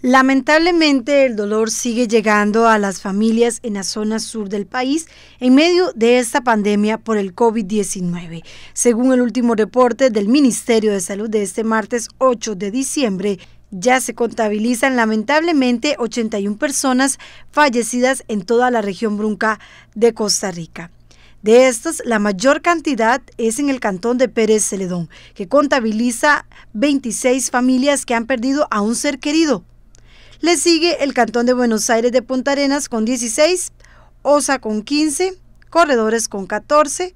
Lamentablemente el dolor sigue llegando a las familias en la zona sur del país en medio de esta pandemia por el COVID-19. Según el último reporte del Ministerio de Salud de este martes 8 de diciembre, ya se contabilizan lamentablemente 81 personas fallecidas en toda la región brunca de Costa Rica. De estas, la mayor cantidad es en el cantón de Pérez Celedón, que contabiliza 26 familias que han perdido a un ser querido le sigue el Cantón de Buenos Aires de Punta Arenas con 16, Osa con 15, Corredores con 14,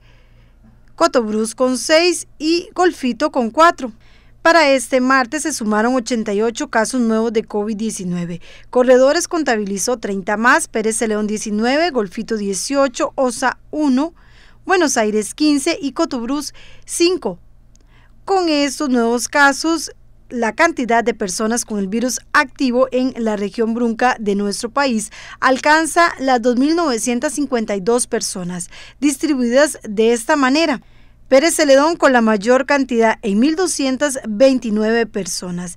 Cotobruz con 6 y Golfito con 4. Para este martes se sumaron 88 casos nuevos de COVID-19. Corredores contabilizó 30 más, Pérez León 19, Golfito 18, Osa 1, Buenos Aires 15 y Cotobruz 5. Con estos nuevos casos la cantidad de personas con el virus activo en la región brunca de nuestro país alcanza las 2.952 personas, distribuidas de esta manera. Pérez Celedón con la mayor cantidad en 1.229 personas.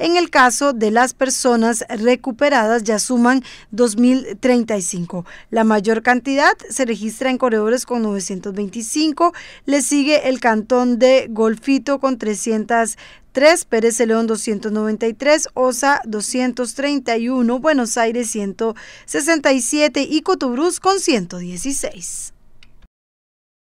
En el caso de las personas recuperadas ya suman 2.035. La mayor cantidad se registra en corredores con 925. Le sigue el cantón de Golfito con 303, Pérez León 293, Osa 231, Buenos Aires 167 y Cotubruz con 116.